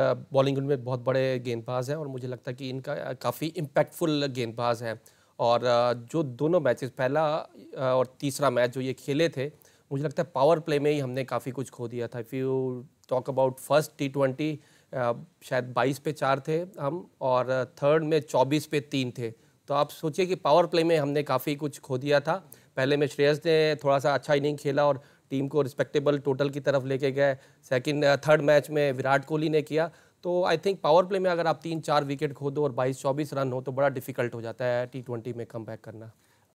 bowling में बहुत बड़े गेंदबाज हैं और मुझे लगता है कि इनका काफ़ी इम्पैक्टफुल गेंदबाज है और जो दोनों मैचेस पहला और तीसरा मैच जो ये खेले थे मुझे लगता है पावर प्ले में ही हमने काफ़ी कुछ खो दिया था if you talk about first T twenty शायद 22 पे चार थे हम और थर्ड में 24 पे तीन थे तो आप सोचिए कि पावर प्ले में हमने काफ़ी कुछ खो दिया था पहले में श्रेयस ने थोड़ा सा अच्छा इनिंग खेला और टीम को रिस्पेक्टेबल टोटल की तरफ लेके गए सेकंड थर्ड मैच में विराट कोहली ने किया तो आई थिंक पावर प्ले में अगर आप तीन चार विकेट खो दो और बाईस चौबीस रन हो तो बड़ा डिफिकल्ट हो जाता है टी ट्वेंटी में कम बैक करना